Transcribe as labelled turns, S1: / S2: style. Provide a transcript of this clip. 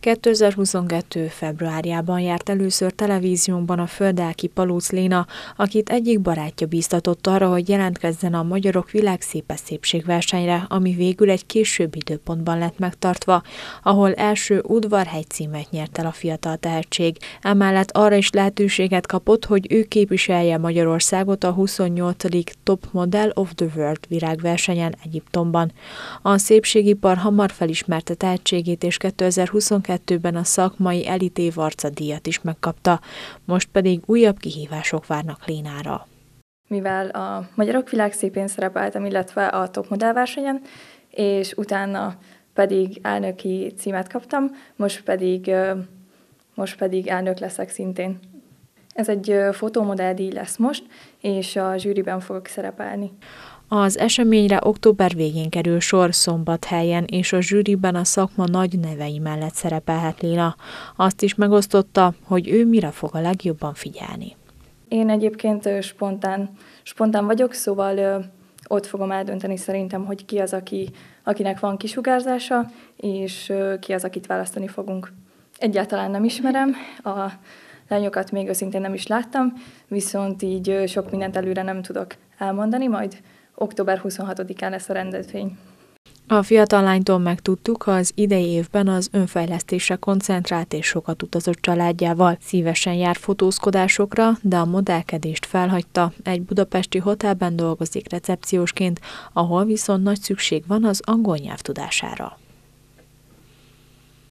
S1: 2022. februárjában járt először televíziónban a földelki Palóc Léna, akit egyik barátja bíztatott arra, hogy jelentkezzen a Magyarok Világ Világszépes Szépségversenyre, ami végül egy később időpontban lett megtartva, ahol első udvarhegy címet nyert el a fiatal tehetség. Emellett arra is lehetőséget kapott, hogy ő képviselje Magyarországot a 28. Top Model of the World virágversenyen Egyiptomban. A szépségipar hamar felismerte tehetségét, és 2022 2022-ben a szakmai Elité Varca díjat is megkapta, most pedig újabb kihívások várnak Lénára.
S2: Mivel a Magyarok Világszépén szerepeltem, illetve a top versenyen, és utána pedig elnöki címet kaptam, most pedig, most pedig elnök leszek szintén. Ez egy díj lesz most, és a zsűriben fogok szerepelni.
S1: Az eseményre október végén kerül sor szombathelyen, és a zsűriben a szakma nagy nevei mellett szerepelhet Lila. Azt is megosztotta, hogy ő mire fog a legjobban figyelni.
S2: Én egyébként spontán, spontán vagyok, szóval ott fogom eldönteni szerintem, hogy ki az, aki, akinek van kisugárzása, és ki az, akit választani fogunk. Egyáltalán nem ismerem, a lányokat még őszintén nem is láttam, viszont így sok mindent előre nem tudok elmondani, majd október 26-án lesz a rendezvény.
S1: A fiatal lánytól megtudtuk, ha az idei évben az önfejlesztésre koncentrált és sokat utazott családjával. Szívesen jár fotózkodásokra, de a modellkedést felhagyta. Egy budapesti hotelben dolgozik recepciósként, ahol viszont nagy szükség van az angol nyelvtudására.